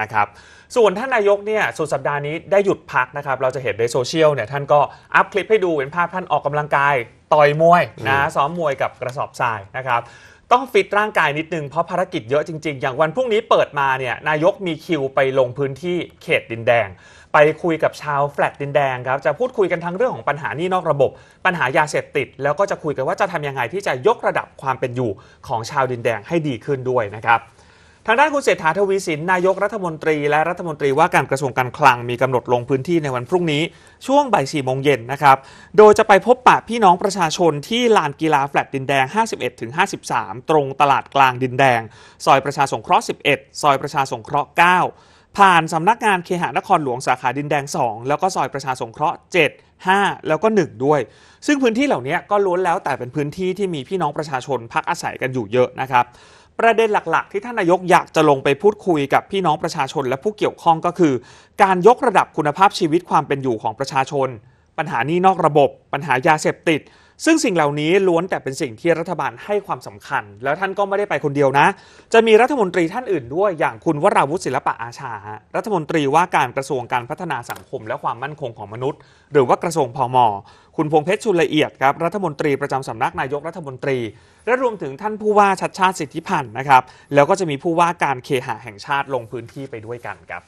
นะครับส่วนท่านนายกเนี่ยสุดสัปดาห์นี้ได้หยุดพักนะครับ เราจะเห็นในโซเชียลเนี่ยท่านก็อัพคลิปให้ดู เป็นภาพท่านออกกำลังกายต่อยมวยนะซ้อมมวยกับกระสอบทรายนะครับ ต้องฟิตร่างกายนิดนึงเพราะภารกิจเยอะจริงๆ อย่างวันพรุ่งนี้เปิดมาเนี่ยนายกมีคิวไปลงพื้นที่เขตดินแดง ไปคุยกับชาวแฟลตดินแดงครับจะพูดคุยกันทั้งเรื่องของปัญหานี่นอกระบบปัญหายาเสพติด แล้วก็จะคุยกันว่าจะทำยังไงที่จะยกระดับความเป็นอยู่ของชาวดินแดงให้ดีขึ้นด้วยนะครับทางด้านคุณเศรษฐาทวีสิน นายกรัฐมนตรีและรัฐมนตรีว่าการกระทรวงการคลังมีกำหนดลงพื้นที่ในวันพรุ่งนี้ ช่วงบ่ายสี่โมงเย็นนะครับโดยจะไปพบปะพี่น้องประชาชนที่ลานกีฬาแฟลตดินแดง 51-53 ตรงตลาดกลางดินแดงซอยประชาสงเคราะห์ 11 ซอยประชาสงเคราะห์ 9 ผ่านสำนักงานเคหานครหลวงสาขาดินแดง 2 แล้วก็ซอยประชาสงเคราะห์ 7 5 แล้วก็ 1 ด้วย ซึ่งพื้นที่เหล่านี้ก็ล้วนแล้วแต่เป็นพื้นที่ที่มีพี่น้องประชาชนพักอาศัยกันอยู่เยอะนะครับประเด็นหลักๆ ที่ท่านนายกอยากจะลงไปพูดคุยกับพี่น้องประชาชน และผู้เกี่ยวข้องก็คือการยกระดับคุณภาพชีวิตความเป็นอยู่ของประชาชน ปัญหานี้นอกระบบ ปัญหายาเสพติดซึ่งสิ่งเหล่านี้ล้วนแต่เป็นสิ่งที่รัฐบาลให้ความสำคัญ แล้วท่านก็ไม่ได้ไปคนเดียวนะ จะมีรัฐมนตรีท่านอื่นด้วย อย่างคุณวราวุฒิศิลปะอาชา รัฐมนตรีว่าการกระทรวงการพัฒนาสังคมและความมั่นคงของมนุษย์ หรือว่ากระทรวงพอมอคุณพงเพชรชุลละเอียดครับ รัฐมนตรีประจำสำนักนายกรัฐมนตรี และรวมถึงท่านผู้ว่าชัดชาติสิทธิพันธ์นะครับ แล้วก็จะมีผู้ว่าการเคหะแห่งชาติลงพื้นที่ไปด้วยกันครับ